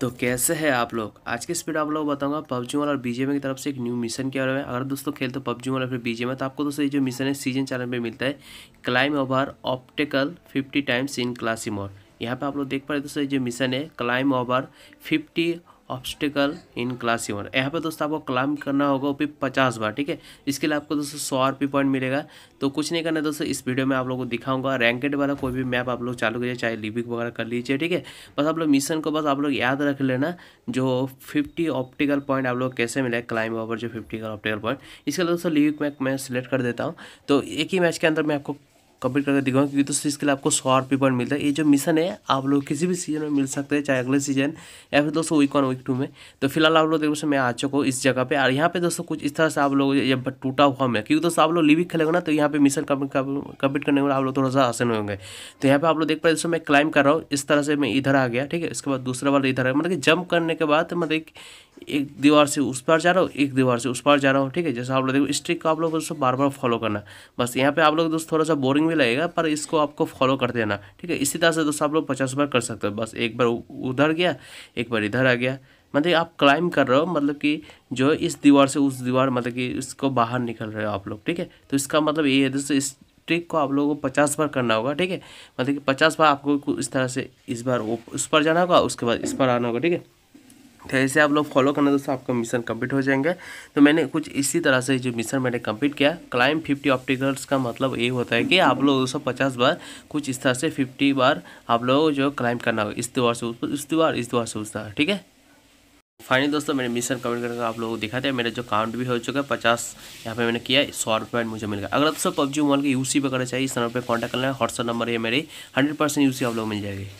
तो कैसे हैं आप लोग आज के स्पीड आप लोग बताऊंगा पबजी मॉल और बीजेम की तरफ से एक न्यू मिशन के बारे में अगर दोस्तों खेल तो पबजी मॉल फिर बीजेम तो आपको दोस्तों ये जो मिशन है सीजन चैनल पे मिलता है climb over optical fifty times in classic mode यहाँ पे आप लोग देख पा रहे दोस्तों ये जो मिशन है climb over fifty obstacle in classic यहाँ पे दोस्तों आपको क्लाइम करना होगा ओपी पचास बार ठीक है इसके लिए आपको दोस्तों सौ आर पॉइंट मिलेगा तो कुछ नहीं करना दोस्तों इस वीडियो में आप लोगों को दिखाऊंगा रैंकेड वाला कोई भी मैप आप लोग चालू कीजिए चाहे लिविक वगैरह कर लीजिए ठीक है बस आप लोग मिशन को बस आप लोग याद रख लेना जो फिफ्टी ऑप्टिकल पॉइंट आप लोग कैसे मिले क्लाइम ओवर जो फिफ्टी का ऑप्टिकल पॉइंट इसके लिए दोस्तों लिविक मैप मैं सिलेक्ट कर देता हूँ तो एक ही मैच के अंदर मैं आपको कंप्लीट करके दिखाऊंगा क्योंकि दोस्तों इसके लिए आपको सौ आर पॉइंट मिलता है ये जो मिशन है आप लोग किसी भी सीजन में मिल सकते हैं चाहे अगले सीजन या फिर दोस्तों वीक वन वीक टू में तो फिलहाल आप लोग देखो मैं आ चुका हूँ इस जगह पे और यहाँ पे दोस्तों कुछ इस तरह से आप लोग जब टूटा हुआ मैं क्योंकि दोस्तों आप लोग लिविक खेलेगा ना तो यहाँ पे मिशन कंप्लीट करने में आप लोग थोड़ा सा आसन होंगे तो यहाँ पे आप लोग देख पाए दोस्तों मैं क्लाइम कर रहा हूँ इस तरह से मैं इधर आ गया ठीक है इसके बाद दूसरा वाला इधर आ गया मतलब कि जंप करने के बाद मतलब एक दीवार से उस पार जा रहा हूँ एक दीवार से उस पार जा रहा हूँ ठीक है जैसे आप लोग देखो स्ट्रिक आप लोग दोस्तों बार बार फॉलो करना बस यहाँ पे आप लोग दोस्तों थोड़ा सा बोरिंग भी लगेगा पर इसको आपको फॉलो कर देना ठीक है इसी तरह से दोस्तों आप लोग पचास बार कर सकते हो बस एक बार उधर गया एक बार इधर आ गया मतलब आप क्लाइम कर रहे हो मतलब कि जो इस दीवार से उस दीवार मतलब कि इसको बाहर निकल रहे हो आप लोग ठीक है तो इसका मतलब ये है दोस्तों इस ट्रिक को आप लोगों को पचास बार करना होगा ठीक है मतलब कि पचास बार आपको इस तरह से इस बार उस पर जाना होगा उसके बाद इस पर आना होगा ठीक है तो ऐसे आप लोग फॉलो करना दोस्तों आपका मिशन कंप्लीट हो जाएंगे तो मैंने कुछ इसी तरह से जो मिशन मैंने कंप्लीट किया क्लाइम फिफ्टी ऑप्टिकल्स का मतलब ये होता है कि आप लोग दो बार कुछ इस तरह से फिफ्टी बार आप लोग जो क्लाइम करना हो इस दीवार से उस दीवार इस दीवार से उस दीवार ठीक है फाइनली दोस्तों मैंने मिशन कमेंट करके आप लोगों को दिखाते हैं मेरा जो काउंट भी हो चुका है पचास यहाँ पे मैंने किया सौ रुपये मुझे मिल गया अगर दोस्तों पब्जी पबजी मोबाइल के यूसी पे करना चाहिए इस नंबर पे कांटेक्ट करना है व्हाट्सअप नंबर है मेरी हंड्रेड परसेंट यूसी आप लोग मिल जाएगी